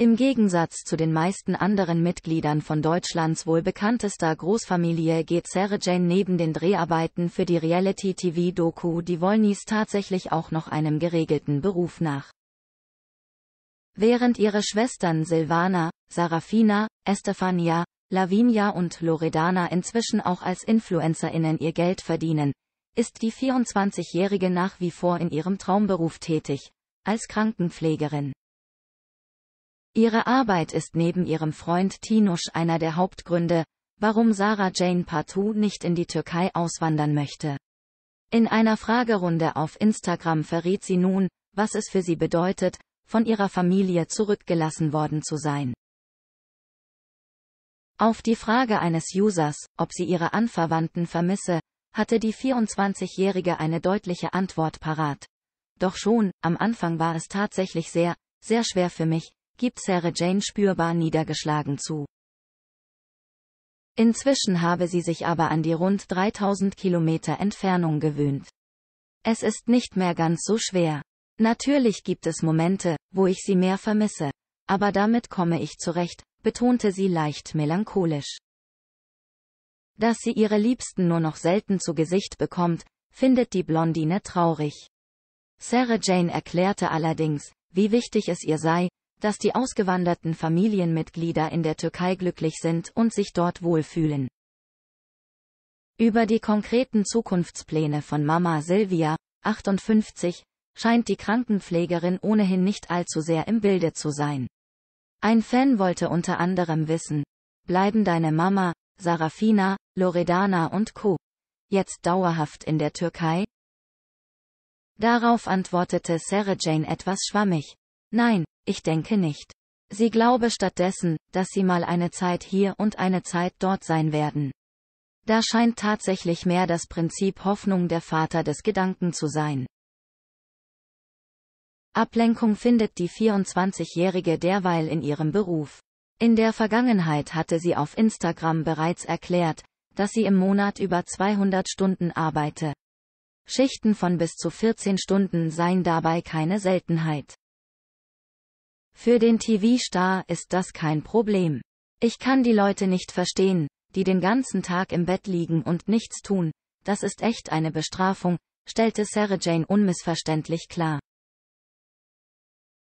Im Gegensatz zu den meisten anderen Mitgliedern von Deutschlands wohl bekanntester Großfamilie geht Sarah Jane neben den Dreharbeiten für die Reality-TV-Doku Die Wollnies tatsächlich auch noch einem geregelten Beruf nach. Während ihre Schwestern Silvana, Sarafina, Estefania, Lavinia und Loredana inzwischen auch als InfluencerInnen ihr Geld verdienen, ist die 24-Jährige nach wie vor in ihrem Traumberuf tätig, als Krankenpflegerin. Ihre Arbeit ist neben ihrem Freund Tinusch einer der Hauptgründe, warum Sarah Jane partout nicht in die Türkei auswandern möchte. In einer Fragerunde auf Instagram verriet sie nun, was es für sie bedeutet, von ihrer Familie zurückgelassen worden zu sein. Auf die Frage eines Users, ob sie ihre Anverwandten vermisse, hatte die 24-Jährige eine deutliche Antwort parat. Doch schon, am Anfang war es tatsächlich sehr, sehr schwer für mich, gibt Sarah Jane spürbar niedergeschlagen zu. Inzwischen habe sie sich aber an die rund 3000 Kilometer Entfernung gewöhnt. Es ist nicht mehr ganz so schwer. Natürlich gibt es Momente, wo ich sie mehr vermisse, aber damit komme ich zurecht, betonte sie leicht melancholisch. Dass sie ihre Liebsten nur noch selten zu Gesicht bekommt, findet die Blondine traurig. Sarah Jane erklärte allerdings, wie wichtig es ihr sei, dass die ausgewanderten Familienmitglieder in der Türkei glücklich sind und sich dort wohlfühlen. Über die konkreten Zukunftspläne von Mama Silvia, 58, scheint die Krankenpflegerin ohnehin nicht allzu sehr im Bilde zu sein. Ein Fan wollte unter anderem wissen, bleiben deine Mama, Sarafina, Loredana und Co. jetzt dauerhaft in der Türkei? Darauf antwortete Sarah Jane etwas schwammig. Nein, ich denke nicht. Sie glaube stattdessen, dass sie mal eine Zeit hier und eine Zeit dort sein werden. Da scheint tatsächlich mehr das Prinzip Hoffnung der Vater des Gedanken zu sein. Ablenkung findet die 24-Jährige derweil in ihrem Beruf. In der Vergangenheit hatte sie auf Instagram bereits erklärt, dass sie im Monat über 200 Stunden arbeite. Schichten von bis zu 14 Stunden seien dabei keine Seltenheit. Für den TV-Star ist das kein Problem. Ich kann die Leute nicht verstehen, die den ganzen Tag im Bett liegen und nichts tun, das ist echt eine Bestrafung, stellte Sarah Jane unmissverständlich klar.